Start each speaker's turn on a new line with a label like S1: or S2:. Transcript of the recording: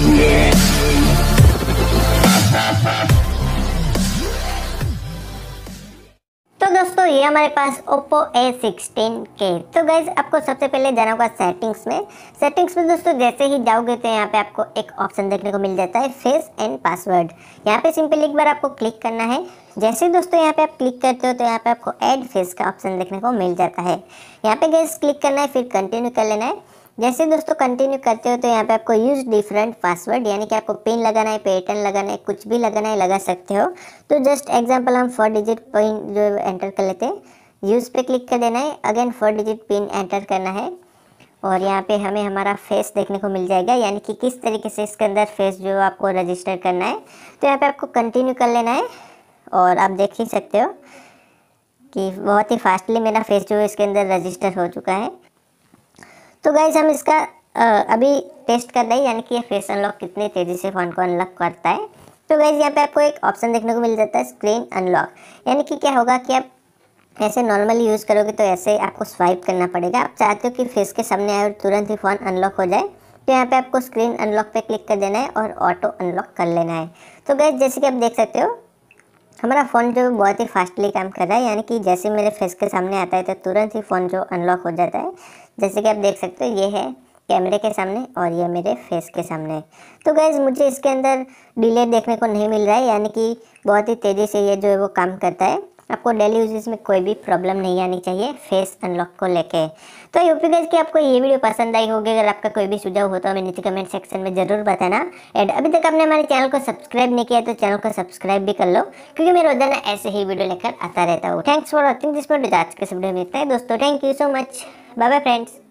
S1: तो दोस्तों ये हमारे पास Oppo A16 के तो गाइज आपको सबसे पहले जाना होगा सेटिंग्स में सेटिंग्स में दोस्तों जैसे ही जाओगे तो यहाँ पे आपको एक ऑप्शन देखने को मिल जाता है फेस एंड पासवर्ड यहाँ पे सिंपल एक बार आपको क्लिक करना है जैसे दोस्तों यहाँ पे आप क्लिक करते हो तो यहाँ पे आपको ऐड फेस का ऑप्शन देखने को मिल जाता है यहाँ पे गैस क्लिक करना है फिर कंटिन्यू कर लेना है जैसे दोस्तों कंटिन्यू करते हो तो यहाँ पे आपको यूज डिफरेंट पासवर्ड यानी कि आपको पिन लगाना है पेटर्न लगाना है कुछ भी लगाना है लगा सकते हो तो जस्ट एग्जांपल हम फोर डिजिट पिन जो एंटर कर लेते हैं यूज़ पे क्लिक कर देना है again four digit pin enter करना है और यहाँ पे हमें हमारा फेस देखने को मिल जाएगा यानी कि किस तरीके से इसके अंदर फेस जो आपको रजिस्टर करना है तो यहाँ पर आपको कंटिन्यू कर लेना है और आप देख ही सकते हो कि बहुत ही फास्टली मेरा फेस जो इसके अंदर रजिस्टर हो चुका है तो गाइज हम इसका अभी टेस्ट कर रहे हैं यानी कि ये फेस अनलॉक कितनी तेज़ी से फ़ोन को अनलॉक करता है तो गाइज यहाँ पे आपको एक ऑप्शन देखने को मिल जाता है स्क्रीन अनलॉक यानी कि क्या होगा कि आप ऐसे नॉर्मली यूज़ करोगे तो ऐसे आपको स्वाइप करना पड़ेगा आप चाहते हो कि फेस के सामने आए और तुरंत ही फ़ोन अनलॉक हो जाए तो यहाँ पे आपको स्क्रीन अनलॉक पे क्लिक कर देना है और ऑटो अनलॉक कर लेना है तो गैस जैसे कि आप देख सकते हो हमारा फ़ोन जो बहुत ही फास्टली काम कर रहा है यानी कि जैसे मेरे फेस के सामने आता है तो तुरंत ही फ़ोन जो अनलॉक हो जाता है जैसे कि आप देख सकते हो ये है कैमरे के सामने और ये मेरे फेस के सामने तो गैज़ मुझे इसके अंदर डिले देखने को नहीं मिल रहा है यानी कि बहुत ही तेज़ी से ये जो है वो काम करता है आपको डेली यूजेस में कोई भी प्रॉब्लम नहीं आनी चाहिए फेस अनलॉक को लेके तो आई होप गज कि आपको ये वीडियो पसंद आई होगी अगर आपका कोई भी सुझाव हो तो हमें नीचे कमेंट सेक्शन में जरूर बताना एंड अभी तक आपने हमारे चैनल को सब्सक्राइब नहीं किया तो चैनल को सब्सक्राइब भी कर लो क्योंकि मैं रोजाना ऐसे ही वीडियो लेकर आता रहता हूँ thanks for watching this video आज के सब वीडियो मिलता है दोस्तों thank you so much bye bye friends